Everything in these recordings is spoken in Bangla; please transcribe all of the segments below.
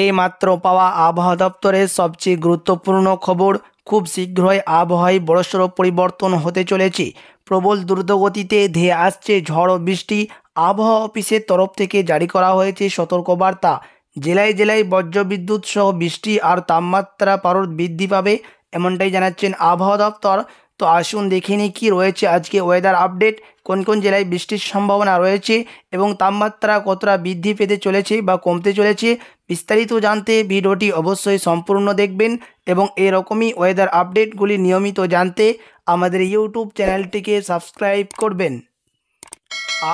এই মাত্র পাওয়া আবহাওয়া দপ্তরের সবচেয়ে গুরুত্বপূর্ণ খবর খুব শীঘ্রই আবহাওয়ায় বড়সড় পরিবর্তন হতে চলেছে প্রবল দ্রুতগতিতে ধেয়ে আসছে ঝড় বৃষ্টি আবহাওয়া অফিসের তরফ থেকে জারি করা হয়েছে সতর্কবার্তা জেলায় জেলায় বজ্রবিদ্যুৎ সহ বৃষ্টি আর তাপমাত্রা পারদ বৃদ্ধি পাবে এমনটাই জানাচ্ছেন আবহাওয়া দপ্তর তো আসুন দেখে নিই কী রয়েছে আজকে ওয়েদার আপডেট কোন কোন জেলায় বৃষ্টির সম্ভাবনা রয়েছে এবং তাপমাত্রা কতটা বৃদ্ধি পেতে চলেছে বা কমতে চলেছে বিস্তারিত জানতে ভিডিওটি অবশ্যই সম্পূর্ণ দেখবেন এবং এরকমই ওয়েদার আপডেটগুলি নিয়মিত জানতে আমাদের ইউটিউব চ্যানেলটিকে সাবস্ক্রাইব করবেন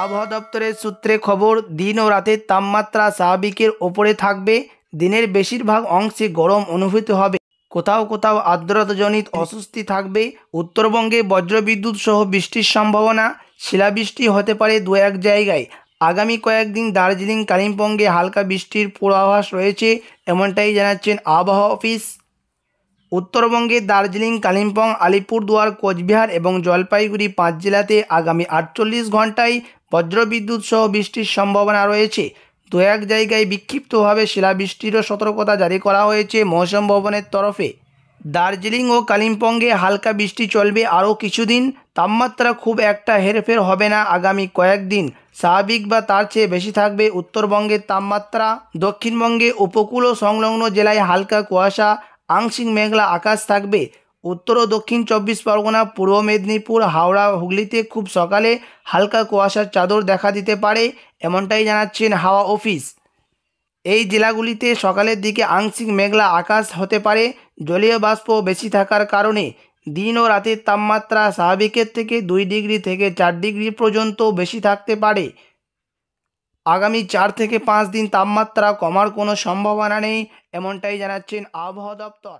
আবহাওয়া দপ্তরের সূত্রে খবর দিন ও রাতের তাপমাত্রা স্বাভাবিকের ওপরে থাকবে দিনের বেশিরভাগ অংশে গরম অনুভূত হবে কোথাও কোথাও আর্দ্রতাজনিত অস্বস্তি থাকবে উত্তরবঙ্গে বজ্রবিদ্যুৎ সহ বৃষ্টির সম্ভাবনা শিলাবৃষ্টি হতে পারে দু এক জায়গায় আগামী কয়েকদিন দার্জিলিং কালিম্পংয়ে হালকা বৃষ্টির পূর্বাভাস রয়েছে এমনটাই জানাচ্ছেন আবহাওয়া অফিস উত্তরবঙ্গে দার্জিলিং কালিম্পং আলিপুরদুয়ার কোচবিহার এবং জলপাইগুড়ি পাঁচ জেলাতে আগামী আটচল্লিশ ঘন্টায় বজ্রবিদ্যুৎ সহ বৃষ্টির সম্ভাবনা রয়েছে দু এক জায়গায় বিক্ষিপ্তভাবে শিলাবৃষ্টিরও সতর্কতা জারি করা হয়েছে মৌসুম ভবনের তরফে দার্জিলিং ও কালিম্পংয়ে হালকা বৃষ্টি চলবে আরও কিছুদিন তাপমাত্রা খুব একটা হেরফের হবে না আগামী কয়েকদিন স্বাভাবিক বা তার চেয়ে বেশি থাকবে উত্তরবঙ্গের তাপমাত্রা দক্ষিণবঙ্গে উপকূল ও সংলগ্ন জেলায় হালকা কুয়াশা আংশিক মেঘলা আকাশ থাকবে উত্তর ও দক্ষিণ চব্বিশ পরগনা পূর্ব মেদিনীপুর হাওড়া হুগলিতে খুব সকালে হালকা কুয়াশার চাদর দেখা দিতে পারে এমনটাই জানাচ্ছেন হাওয়া অফিস এই জেলাগুলিতে সকালের দিকে আংশিক মেঘলা আকাশ হতে পারে জলীয় বাষ্প বেশি থাকার কারণে দিন ও রাতের তাপমাত্রা স্বাভাবিকের থেকে দুই ডিগ্রি থেকে চার ডিগ্রি পর্যন্ত বেশি থাকতে পারে আগামী চার থেকে পাঁচ দিন তাপমাত্রা কমার কোনো সম্ভাবনা নেই এমনটাই জানাচ্ছেন আবহাওয়া দপ্তর